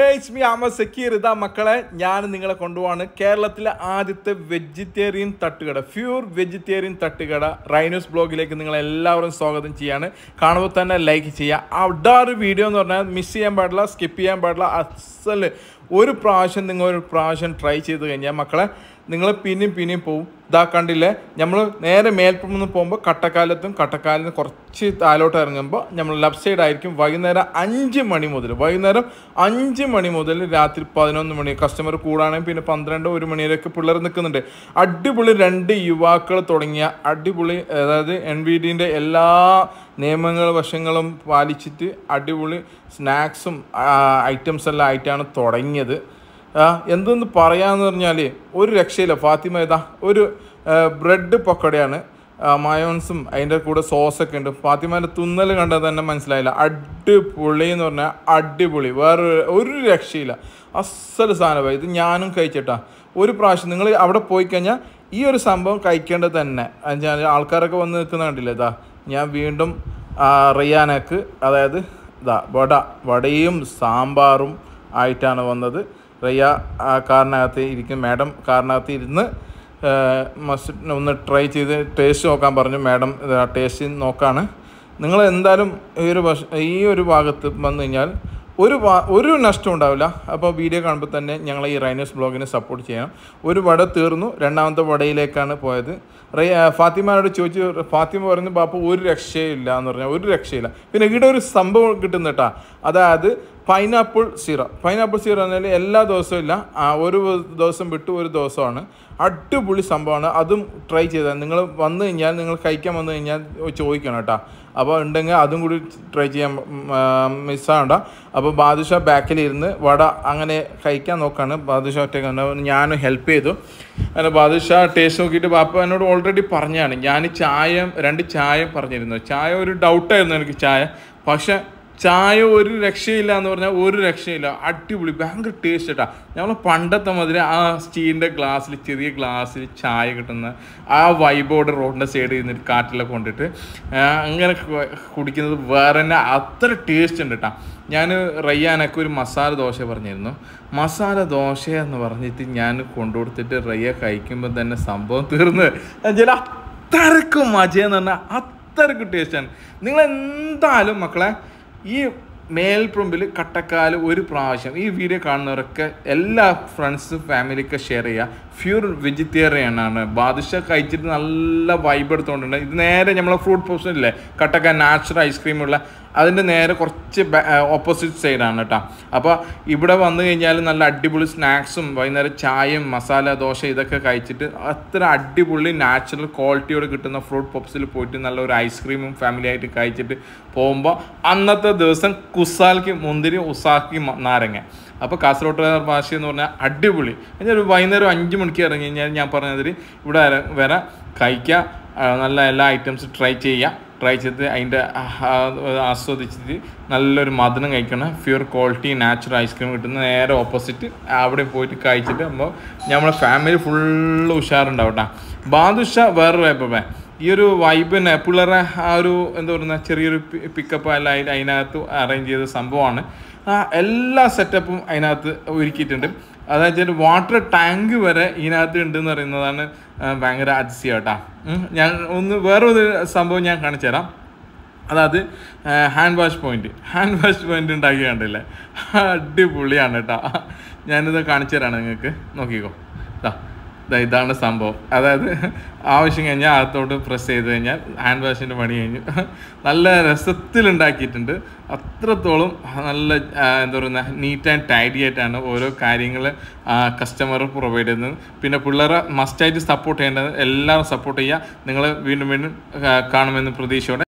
ഹേ മി അമ്മ സക്കീർ ഇതാ മക്കളെ ഞാൻ നിങ്ങളെ കൊണ്ടുപോവാണ് കേരളത്തിലെ ആദ്യത്തെ വെജിറ്റേറിയൻ തട്ടുകട പ്യൂർ വെജിറ്റേറിയൻ തട്ടുകട റൈനൂസ് ബ്ലോഗിലേക്ക് നിങ്ങൾ എല്ലാവരും സ്വാഗതം ചെയ്യാണ് കാണുമ്പോൾ തന്നെ ലൈക്ക് ചെയ്യുക അവിടെ ഒരു വീഡിയോ എന്ന് പറഞ്ഞാൽ മിസ് ചെയ്യാൻ പാടില്ല സ്കിപ്പ് ചെയ്യാൻ പാടില്ല അസല് ഒരു പ്രാവശ്യം നിങ്ങൾ ഒരു പ്രാവശ്യം ട്രൈ ചെയ്ത് കഴിഞ്ഞാൽ മക്കളെ നിങ്ങൾ പിന്നെയും പിന്നെയും പോവും ഇതാ കണ്ടില്ലേ നമ്മൾ നേരെ മേൽപ്പുറം പോകുമ്പോൾ കട്ടക്കാലത്തും കട്ടക്കാലിൽ നിന്ന് കുറച്ച് താലോട്ട് ഇറങ്ങുമ്പോൾ നമ്മൾ ലെഫ്റ്റ് സൈഡ് ആയിരിക്കും വൈകുന്നേരം അഞ്ച് മണി മുതൽ വൈകുന്നേരം അഞ്ച് മണി മുതൽ രാത്രി പതിനൊന്ന് മണി കസ്റ്റമർ കൂടാണെങ്കിൽ പിന്നെ പന്ത്രണ്ട് ഒരു മണിയിലൊക്കെ പിള്ളേർ നിൽക്കുന്നുണ്ട് അടിപൊളി രണ്ട് യുവാക്കൾ തുടങ്ങിയ അടിപൊളി അതായത് എൻ വി ഡിൻ്റെ എല്ലാ നിയമങ്ങൾ വശങ്ങളും പാലിച്ചിട്ട് അടിപൊളി സ്നാക്സും ഐറ്റംസ് എല്ലാം ആയിട്ടാണ് തുടങ്ങിയത് എന്തെന്ന് പറയാമെന്ന് പറഞ്ഞാൽ ഒരു രക്ഷയില്ല ഫാത്തിമ ഇതാ ഒരു ബ്രെഡ് പക്കടയാണ് മയോൺസും അതിൻ്റെ കൂടെ സോസൊക്കെ ഉണ്ട് ഫാത്തിമേൻ്റെ തുന്നൽ കണ്ടാൽ തന്നെ മനസ്സിലായില്ല അടിപൊളി എന്ന് പറഞ്ഞാൽ അടിപൊളി വേറെ ഒരു രക്ഷയില്ല അസൽ സാധനമായി ഇത് ഞാനും കഴിച്ചിട്ടാ ഒരു പ്രാവശ്യം നിങ്ങൾ അവിടെ പോയി കഴിഞ്ഞാൽ ഈ ഒരു സംഭവം കഴിക്കേണ്ടത് തന്നെ ഞാൻ ആൾക്കാരൊക്കെ വന്ന് നിൽക്കുന്ന കണ്ടില്ല ഇതാ ഞാൻ വീണ്ടും റിയാനക്ക് അതായത് ഇതാ വട വടയും സാമ്പാറും ആയിട്ടാണ് വന്നത് റിയ കാറിനകത്ത് ഇരിക്കും മാഡം കാറിനകത്ത് ഇരുന്ന് മസ്റ്റ് ഒന്ന് ട്രൈ ചെയ്ത് ടേസ്റ്റ് നോക്കാൻ പറഞ്ഞു മാഡം ടേസ്റ്റ് നോക്കാണ് നിങ്ങൾ എന്തായാലും ഈ ഒരു ഈ ഒരു ഭാഗത്ത് വന്നു കഴിഞ്ഞാൽ ഒരു ഒരു നഷ്ടം ഉണ്ടാവില്ല അപ്പോൾ വീഡിയോ കാണുമ്പോൾ തന്നെ ഞങ്ങൾ ഈ റൈനേഴ്സ് ബ്ലോഗിനെ സപ്പോർട്ട് ചെയ്യണം ഒരു വട തീർന്നു രണ്ടാമത്തെ വടയിലേക്കാണ് പോയത് റൈ ഫാത്തിമാരോട് ചോദിച്ചു ഫാത്തിമ പറഞ്ഞു ബാപ്പ ഒരു രക്ഷയില്ല എന്ന് പറഞ്ഞാൽ ഒരു രക്ഷയില്ല പിന്നെ ഇവിടെ ഒരു സംഭവം കിട്ടുന്ന കേട്ടാ അതായത് പൈനാപ്പിൾ സീറ പൈനാപ്പിൾ സീറ എന്നാൽ എല്ലാ ദിവസവും ഇല്ല ഒരു ദിവസം വിട്ട് ഒരു ദിവസമാണ് അടിപൊളി സംഭവമാണ് അതും ട്രൈ ചെയ്താൽ നിങ്ങൾ വന്നു കഴിഞ്ഞാൽ നിങ്ങൾ കഴിക്കാൻ വന്നു കഴിഞ്ഞാൽ ചോദിക്കണം കേട്ടോ അപ്പോൾ ഉണ്ടെങ്കിൽ അതും കൂടി ട്രൈ ചെയ്യാൻ മിസ്സാകണ്ട അപ്പോൾ ബാദുഷ ബാക്കിലിരുന്ന് വട അങ്ങനെ കഴിക്കാൻ നോക്കാണ് ബാദുഷ ഒറ്റ ഞാൻ ഹെൽപ്പ് ചെയ്തു അങ്ങനെ ബാദുഷ ടേസ്റ്റ് നോക്കിയിട്ട് ബാപ്പ എന്നോട് ഓൾറെഡി പറഞ്ഞാണ് ഞാൻ ചായ രണ്ട് ചായ പറഞ്ഞിരുന്നു ചായ ഒരു ഡൗട്ടായിരുന്നു എനിക്ക് ചായ പക്ഷേ ചായ ഒരു രക്ഷയില്ല എന്ന് പറഞ്ഞാൽ ഒരു രക്ഷയില്ല അടിപൊളി ഭയങ്കര ടേസ്റ്റ് കേട്ടാ ഞങ്ങൾ പണ്ടത്തെ മാതിരി ആ സ്റ്റീലിൻ്റെ ഗ്ലാസ്സിൽ ചെറിയ ഗ്ലാസ്സിൽ ചായ കിട്ടുന്ന ആ വൈബോട് റോഡിൻ്റെ സൈഡിൽ നിന്നിട്ട് കാറ്റിലൊക്കെ കൊണ്ടിട്ട് അങ്ങനെ കുടിക്കുന്നത് വേറെ തന്നെ അത്ര ടേസ്റ്റ് ഉണ്ട് കേട്ടോ ഞാൻ റയ്യാനൊക്കെ ഒരു മസാല ദോശ പറഞ്ഞിരുന്നു മസാല ദോശ എന്ന് പറഞ്ഞിട്ട് ഞാൻ കൊണ്ടുകൊടുത്തിട്ട് റയ്യ കഴിക്കുമ്പോൾ തന്നെ സംഭവം തീർന്ന് എന്നുവെച്ചാൽ അത്രക്കും മജയെന്ന് പറഞ്ഞാൽ അത്രക്കും ടേസ്റ്റാണ് നിങ്ങൾ എന്തായാലും മക്കളെ E മേൽപ്രമ്പിൽ കട്ടക്കാൽ ഒരു പ്രാവശ്യം ഈ വീഡിയോ കാണുന്നവരൊക്കെ എല്ലാ ഫ്രണ്ട്സും ഫാമിലിയൊക്കെ ഷെയർ ചെയ്യുക ഫ്യൂർ വെജിറ്റേറിയൻ ആണ് ബാദുഷ കഴിച്ചിട്ട് നല്ല വൈബ് എടുത്തുകൊണ്ടുണ്ട് ഇത് നേരെ നമ്മളെ ഫ്രൂട്ട് പോഷൻ ഇല്ലേ കട്ടക്ക നാച്ചുറൽ ഐസ്ക്രീമുള്ള അതിൻ്റെ നേരെ കുറച്ച് ഓപ്പോസിറ്റ് സൈഡാണ് കേട്ടോ അപ്പോൾ ഇവിടെ വന്നു കഴിഞ്ഞാൽ നല്ല അടിപൊളി സ്നാക്സും വൈകുന്നേരം ചായയും മസാല ദോശ ഇതൊക്കെ കഴിച്ചിട്ട് അത്ര അടിപൊളി നാച്ചുറൽ ക്വാളിറ്റിയോട് കിട്ടുന്ന ഫ്രൂട്ട് പോപ്സിൽ പോയിട്ട് നല്ലൊരു ഐസ്ക്രീമും ഫാമിലി ആയിട്ട് കഴിച്ചിട്ട് പോകുമ്പോൾ അന്നത്തെ ദിവസം കുസാൽക്ക് മുന്തിരി ഉസാക്കി നാരങ്ങ അപ്പോൾ കാസർഗോട്ട് ഭാഷ എന്ന് പറഞ്ഞാൽ അടിപൊളി എന്നാൽ ഒരു വൈകുന്നേരം അഞ്ച് മണിക്ക് ഇറങ്ങി കഴിഞ്ഞാൽ ഞാൻ പറഞ്ഞതിൽ ഇവിടെ വരാം കഴിക്കാം നല്ല എല്ലാ ഐറ്റംസ് ട്രൈ ചെയ്യാം ട്രൈ ചെയ്ത് അതിൻ്റെ ആസ്വദിച്ചിട്ട് നല്ലൊരു മധുരം കഴിക്കണം പ്യുർ ക്വാളിറ്റി നാച്ചുറൽ ഐസ്ക്രീം കിട്ടുന്ന നേരെ ഓപ്പോസിറ്റ് അവിടെ പോയിട്ട് കഴിച്ചിട്ട് നമ്മൾ നമ്മളെ ഫാമിലി ഫുള്ള് ഉഷാറുണ്ടാവും ബാദുഷ വേറൊരു അഭിപ്രായം ഈ ഒരു വൈബ് തന്നെ പിള്ളേരെ ആ ഒരു എന്താ പറയുന്ന ചെറിയൊരു പിക്കപ്പ് അല്ല അതിനകത്ത് അറേഞ്ച് ചെയ്ത സംഭവമാണ് ആ എല്ലാ സെറ്റപ്പും അതിനകത്ത് ഒരുക്കിയിട്ടുണ്ട് അതായത് വാട്ടർ ടാങ്ക് വരെ ഇതിനകത്ത് എന്ന് പറയുന്നതാണ് ഭയങ്കര അതിശയം കേട്ടോ ഞാൻ ഒന്ന് വേറൊരു സംഭവം ഞാൻ കാണിച്ചു തരാം അതായത് hand wash point hand wash point ഉണ്ടാക്കി കണ്ടില്ലേ അടിപൊളിയാണ് കേട്ടോ ഞാനിത് കാണിച്ചു തരാണ് നിങ്ങൾക്ക് നോക്കിക്കോ ഇതാ ഇതാണ് സംഭവം അതായത് ആവശ്യം കഴിഞ്ഞാൽ അകത്തോട്ട് പ്രസ് ചെയ്ത് കഴിഞ്ഞാൽ ഹാൻഡ് വാഷിൻ്റെ പണി കഴിഞ്ഞു നല്ല രസത്തിലുണ്ടാക്കിയിട്ടുണ്ട് അത്രത്തോളം നല്ല എന്താ പറയുക നീറ്റ് ആൻഡ് ടൈഡി ആയിട്ടാണ് ഓരോ കാര്യങ്ങൾ കസ്റ്റമർ പ്രൊവൈഡ് ചെയ്യുന്നത് പിന്നെ പിള്ളേരെ മസ്റ്റായിട്ട് സപ്പോർട്ട് ചെയ്യേണ്ടത് എല്ലാവരും സപ്പോർട്ട് ചെയ്യുക നിങ്ങൾ വീണ്ടും വീണ്ടും കാണുമെന്ന് പ്രതീക്ഷയോടെ